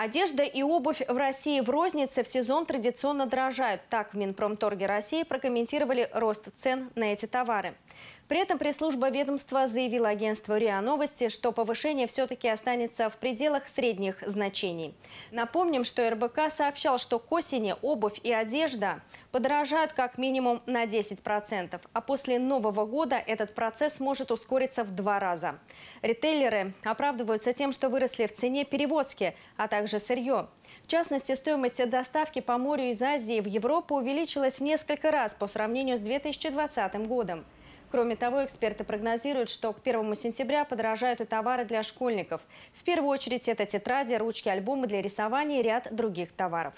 Одежда и обувь в России в рознице в сезон традиционно дорожают. Так в Минпромторге России прокомментировали рост цен на эти товары. При этом пресс-служба ведомства заявила агентству РИА Новости, что повышение все-таки останется в пределах средних значений. Напомним, что РБК сообщал, что к осени обувь и одежда подорожают как минимум на 10%, а после Нового года этот процесс может ускориться в два раза. Ритейлеры оправдываются тем, что выросли в цене перевозки, а также также сырье. В частности, стоимость доставки по морю из Азии в Европу увеличилась в несколько раз по сравнению с 2020 годом. Кроме того, эксперты прогнозируют, что к 1 сентября подорожают и товары для школьников. В первую очередь это тетради, ручки, альбомы для рисования и ряд других товаров.